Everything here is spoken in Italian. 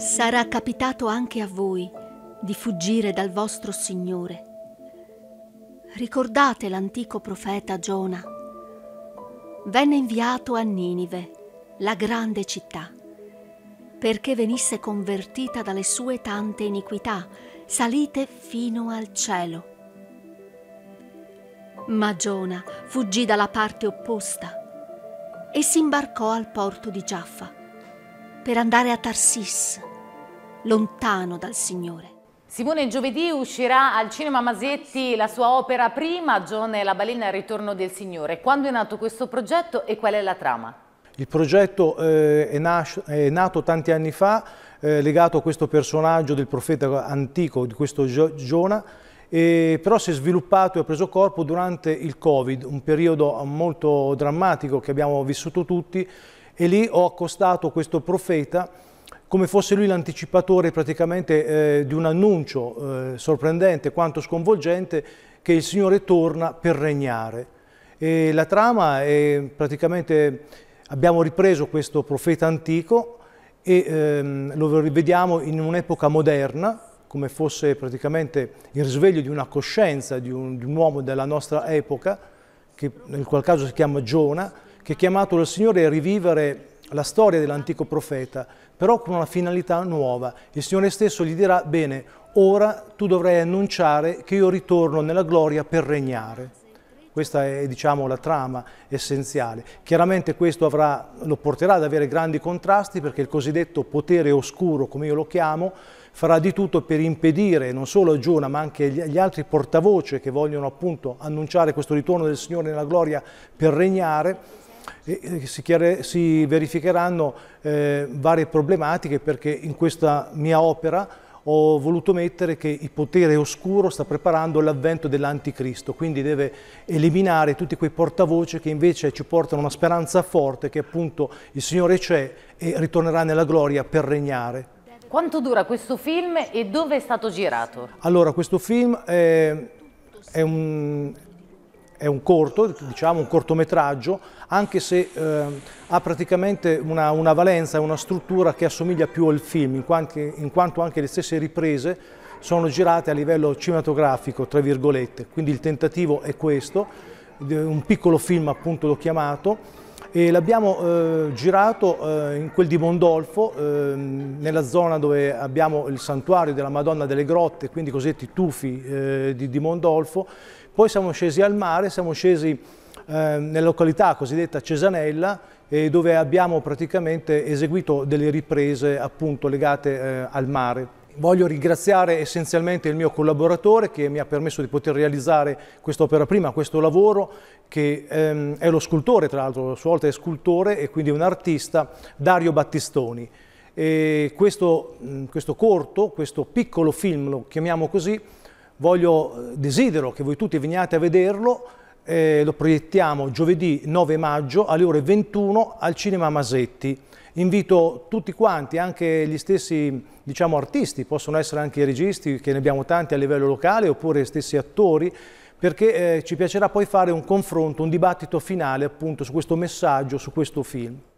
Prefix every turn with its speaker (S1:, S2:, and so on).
S1: Sarà capitato anche a voi di fuggire dal vostro Signore. Ricordate l'antico profeta Giona. Venne inviato a Ninive, la grande città, perché venisse convertita dalle sue tante iniquità, salite fino al cielo. Ma Giona fuggì dalla parte opposta e si imbarcò al porto di Giaffa per andare a Tarsis lontano dal Signore. Simone giovedì
S2: uscirà al cinema Masetti la sua opera prima, John e la balena Il ritorno del Signore. Quando è nato questo progetto e qual è la trama?
S3: Il progetto eh, è, è, nato tanti anni fa, eh, legato a questo personaggio del profeta antico, di questo Gio Giona, eh, però si è sviluppato e ha preso corpo durante il Covid, un periodo molto drammatico che abbiamo vissuto tutti, e lì ho accostato questo profeta come fosse lui l'anticipatore praticamente eh, di un annuncio eh, sorprendente quanto sconvolgente che il Signore torna per regnare. E la trama è praticamente, abbiamo ripreso questo profeta antico e ehm, lo rivediamo in un'epoca moderna, come fosse praticamente il risveglio di una coscienza di un, di un uomo della nostra epoca, che nel qual caso si chiama Giona, che è chiamato dal Signore a rivivere la storia dell'antico profeta, però con una finalità nuova. Il Signore stesso gli dirà, bene, ora tu dovrai annunciare che io ritorno nella gloria per regnare. Questa è diciamo, la trama essenziale. Chiaramente questo avrà, lo porterà ad avere grandi contrasti perché il cosiddetto potere oscuro, come io lo chiamo, farà di tutto per impedire non solo a Giona ma anche agli altri portavoce che vogliono appunto annunciare questo ritorno del Signore nella gloria per regnare, si, chiare, si, verificheranno eh, varie problematiche perché in questa mia opera ho voluto mettere che il potere oscuro sta preparando l'avvento dell'anticristo, quindi deve eliminare tutti quei portavoce che invece ci portano una speranza forte che appunto il Signore c'è e ritornerà nella gloria per regnare.
S2: Quanto dura questo film e dove è stato girato?
S3: Allora, questo film è, è un è un corto, diciamo un cortometraggio, anche se eh, ha praticamente una, una valenza, una struttura che assomiglia più al film, in, quanti, in quanto anche le stesse riprese sono girate a livello cinematografico, tra virgolette. Quindi il tentativo è questo, un piccolo film appunto l'ho chiamato, l'abbiamo eh, girato eh, in quel di Mondolfo, eh, nella zona dove abbiamo il santuario della Madonna delle Grotte, quindi i cosiddetti tufi eh, di, di, Mondolfo. Poi siamo scesi al mare, siamo scesi ehm, nella località cosiddetta Cesanella, dove abbiamo praticamente eseguito delle riprese appunto legate eh, al mare. Voglio ringraziare essenzialmente il mio collaboratore che mi ha permesso di poter realizzare quest'opera prima, questo lavoro, che ehm, è lo scultore, tra l'altro, a sua volta è scultore e quindi un artista, Dario Battistoni. Questo, questo, corto, questo piccolo film, lo chiamiamo così, voglio, eh, desidero che voi tutti veniate a vederlo eh, lo proiettiamo giovedì 9 maggio alle ore 21 al Cinema Masetti. Invito tutti quanti, anche gli stessi diciamo, artisti, possono essere anche i registi, che ne abbiamo tanti a livello locale, oppure gli stessi attori, perché eh, ci piacerà poi fare un confronto, un dibattito finale appunto su questo messaggio, su questo film.